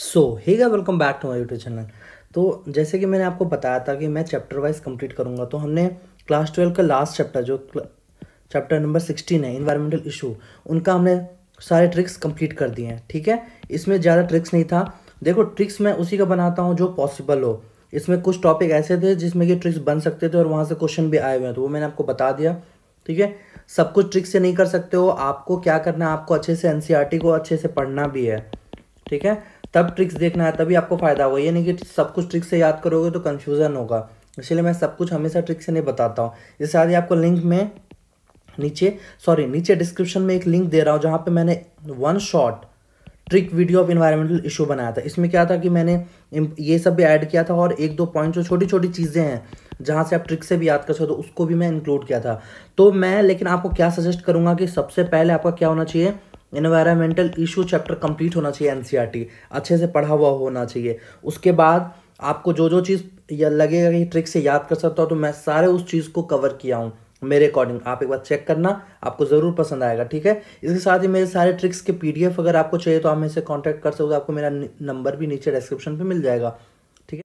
सो ही गा welcome back to my YouTube channel तो जैसे कि मैंने आपको बताया था कि मैं चैप्टर वाइज कंप्लीट करूँगा तो हमने क्लास ट्वेल्व का लास्ट चैप्टर जो चैप्टर नंबर सिक्सटीन है इन्वायरमेंटल इशू उनका हमने सारे ट्रिक्स कंप्लीट कर दिए हैं ठीक है इसमें ज़्यादा ट्रिक्स नहीं था देखो ट्रिक्स मैं उसी का बनाता हूँ जो पॉसिबल हो इसमें कुछ टॉपिक ऐसे थे जिसमें कि ट्रिक्स बन सकते थे और वहाँ से क्वेश्चन भी आए हुए हैं तो वो मैंने आपको बता दिया ठीक है सब कुछ ट्रिक्स से नहीं कर सकते हो आपको क्या करना है आपको अच्छे से एन e को अच्छे से पढ़ना भी है ठीक है तब ट्रिक्स देखना है तभी आपको फ़ायदा होगा ये नहीं कि सब कुछ ट्रिक्स से याद करोगे तो कन्फ्यूज़न होगा इसलिए मैं सब कुछ हमेशा ट्रिक से नहीं बताता हूँ इस ही आपको लिंक में नीचे सॉरी नीचे डिस्क्रिप्शन में एक लिंक दे रहा हूँ जहाँ पे मैंने one shot trick video of environmental issue बनाया था इसमें क्या था कि मैंने ये सब भी ऐड किया था और एक दो पॉइंट जो छोटी छोटी चीज़ें हैं जहाँ से आप ट्रिक से भी याद कर सकते हो तो उसको भी मैं इंक्लूड किया था तो मैं लेकिन आपको क्या सजेस्ट करूँगा कि सबसे पहले आपका क्या होना चाहिए इन्वायरमेंटल इशू चैप्टर कंप्लीट होना चाहिए एनसीईआरटी e अच्छे से पढ़ा हुआ होना चाहिए उसके बाद आपको जो जो चीज़ या लगेगा कि ट्रिक से याद कर सकता हूँ तो मैं सारे उस चीज़ को कवर किया हूँ मेरे अकॉर्डिंग आप एक बार चेक करना आपको ज़रूर पसंद आएगा ठीक है इसके साथ ही मेरे सारे ट्रिक्स के पीडीएफ अगर आपको चाहिए तो आप मेरे से कॉन्टैक्ट कर सकते हो आपको मेरा नंबर भी नीचे डिस्क्रिप्शन पर मिल जाएगा